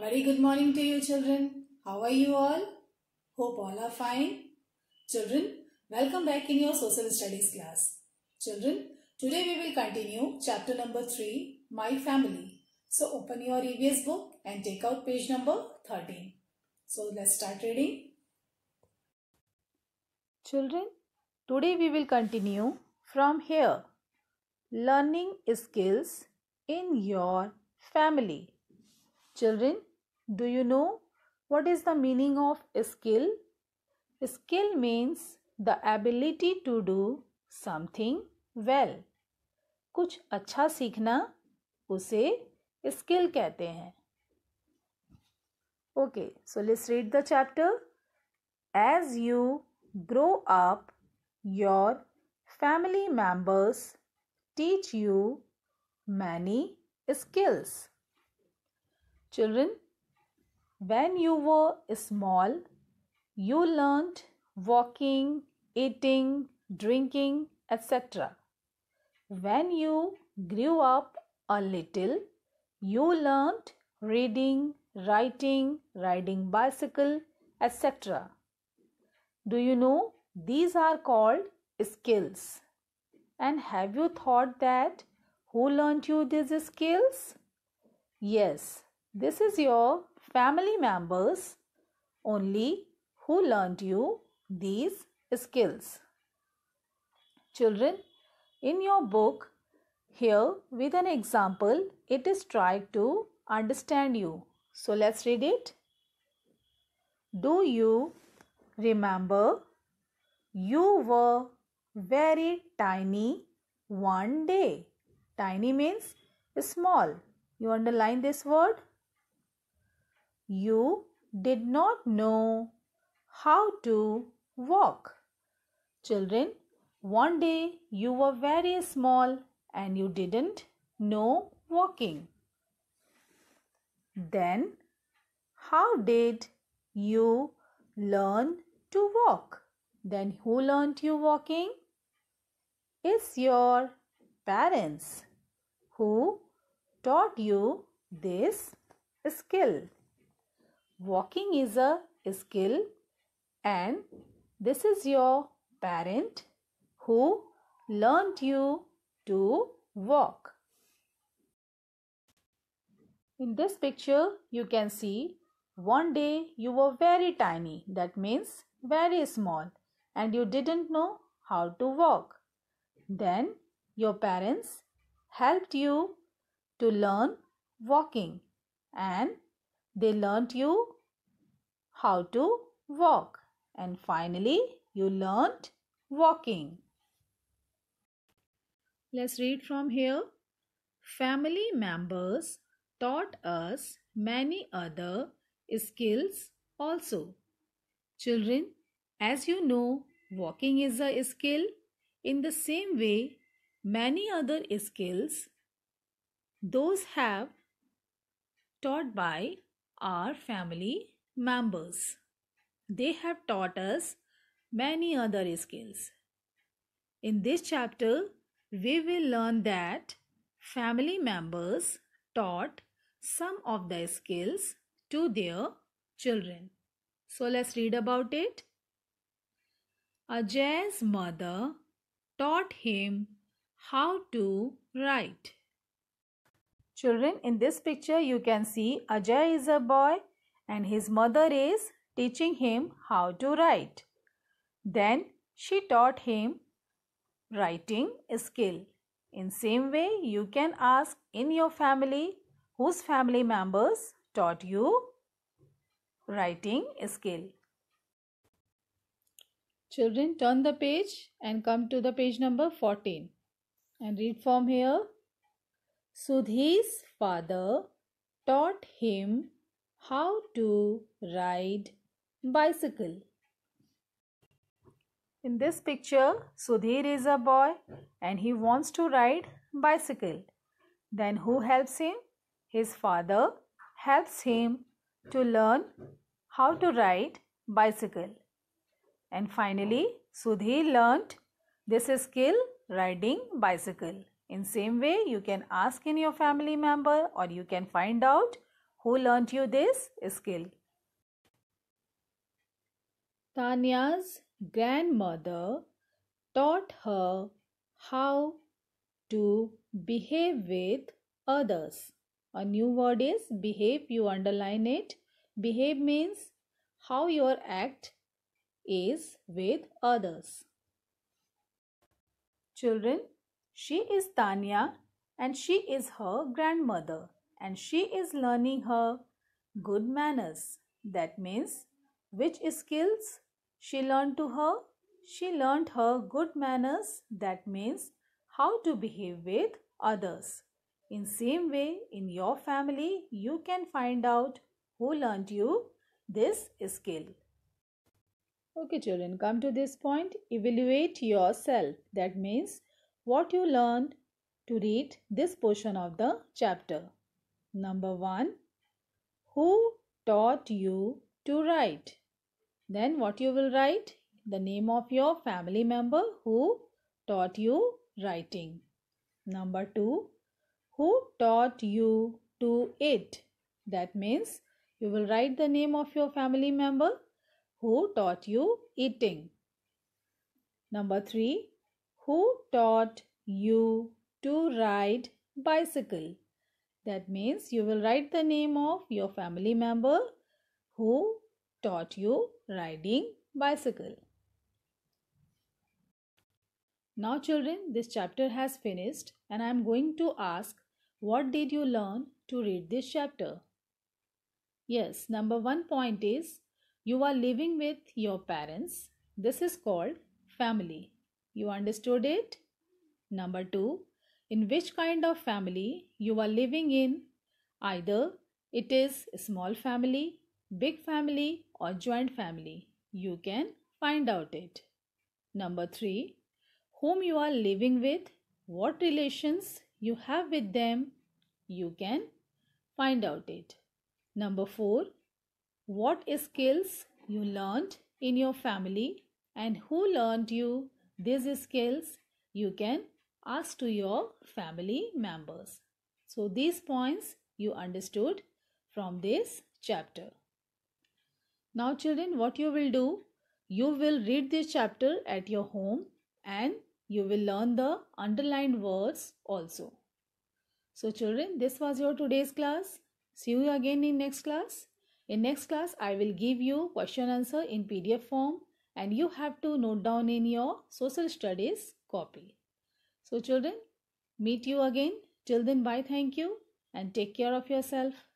very good morning to you children. How are you all? Hope all are fine. Children, welcome back in your social studies class. Children, today we will continue chapter number 3, My Family. So open your EBS book and take out page number 13. So let's start reading. Children, today we will continue from here. Learning skills in your family. Children, Do you know what is the meaning of skill? Skill means the ability to do something well. कुछ अच्छा सीखना उसे skill कहते हैं okay so let's read the chapter as you grow up your family members teach you many skills children When you were small, you learned walking, eating, drinking, etc. When you grew up a little, you learned reading, writing, riding bicycle, etc. Do you know these are called skills? And have you thought that who learnt you these skills? Yes, this is your family members only who learned you these skills. Children, in your book, here with an example, it is tried to understand you. So let's read it. Do you remember you were very tiny one day? Tiny means small. You underline this word you did not know how to walk. Children, one day you were very small and you didn't know walking. Then, how did you learn to walk? Then, who learnt you walking? It's your parents who taught you this skill walking is a skill and this is your parent who learned you to walk. In this picture, you can see one day you were very tiny, that means very small, and you didn't know how to walk. Then your parents helped you to learn walking and they learnt you how to walk. And finally, you learnt walking. Let's read from here. Family members taught us many other skills also. Children, as you know, walking is a skill. In the same way, many other skills, those have taught by are family members. They have taught us many other skills. In this chapter, we will learn that family members taught some of the skills to their children. So let's read about it. Ajay's mother taught him how to write. Children, in this picture you can see Ajay is a boy and his mother is teaching him how to write. Then she taught him writing skill. In same way you can ask in your family whose family members taught you writing skill. Children turn the page and come to the page number 14 and read from here Sudhi's father taught him how to ride bicycle. In this picture, Sudhir is a boy and he wants to ride bicycle. Then who helps him? His father helps him to learn how to ride bicycle. And finally, Sudhir learnt this skill riding bicycle. In same way, you can ask in your family member or you can find out who learnt you this skill. Tanya's grandmother taught her how to behave with others. A new word is behave, you underline it. Behave means how your act is with others. Children, she is Tanya and she is her grandmother and she is learning her good manners. That means which skills she learned to her? She learned her good manners. That means how to behave with others. In same way, in your family, you can find out who learned you this skill. Okay children, come to this point, evaluate yourself. That means what you learned to read this portion of the chapter. Number 1. Who taught you to write? Then what you will write? The name of your family member who taught you writing. Number 2. Who taught you to eat? That means you will write the name of your family member who taught you eating. Number 3. Who taught you to ride bicycle? That means you will write the name of your family member who taught you riding bicycle. Now children, this chapter has finished and I am going to ask what did you learn to read this chapter? Yes, number one point is you are living with your parents. This is called family. You understood it? Number two, in which kind of family you are living in? Either it is small family, big family, or joint family. You can find out it. Number three, whom you are living with, what relations you have with them, you can find out it. Number four, what skills you learned in your family and who learned you these skills you can ask to your family members. So these points you understood from this chapter. Now children what you will do? You will read this chapter at your home and you will learn the underlined words also. So children this was your today's class. See you again in next class. In next class I will give you question answer in PDF form and you have to note down in your social studies copy. So children, meet you again. Till then, bye, thank you and take care of yourself.